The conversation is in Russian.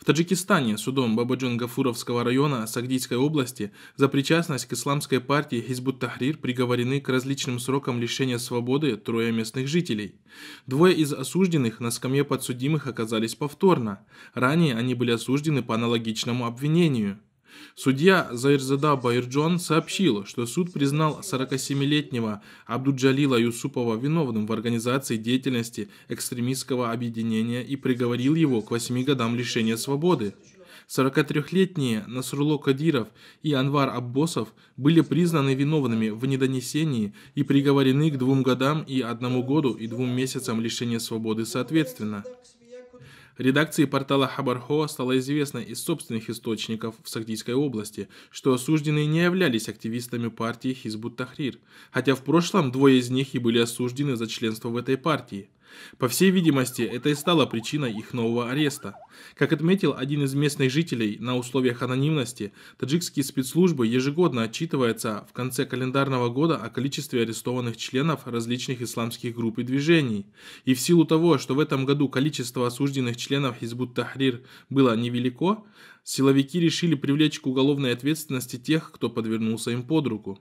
В Таджикистане судом Бабаджон-Гафуровского района Сагдийской области за причастность к исламской партии Хизбут Тахрир приговорены к различным срокам лишения свободы трое местных жителей. Двое из осужденных на скамье подсудимых оказались повторно. Ранее они были осуждены по аналогичному обвинению. Судья Заирзада Байрджон сообщила, что суд признал 47-летнего Абдуджалила Юсупова виновным в организации деятельности экстремистского объединения и приговорил его к 8 годам лишения свободы. 43-летние Насруло Кадиров и Анвар Аббосов были признаны виновными в недонесении и приговорены к двум годам и одному году и двум месяцам лишения свободы соответственно. Редакции портала Хабархо стало известно из собственных источников в Сагдийской области, что осужденные не являлись активистами партии Хизбут Тахрир, хотя в прошлом двое из них и были осуждены за членство в этой партии. По всей видимости, это и стало причиной их нового ареста. Как отметил один из местных жителей, на условиях анонимности таджикские спецслужбы ежегодно отчитываются в конце календарного года о количестве арестованных членов различных исламских групп и движений. И в силу того, что в этом году количество осужденных членов Хизбут Тахрир было невелико, силовики решили привлечь к уголовной ответственности тех, кто подвернулся им под руку.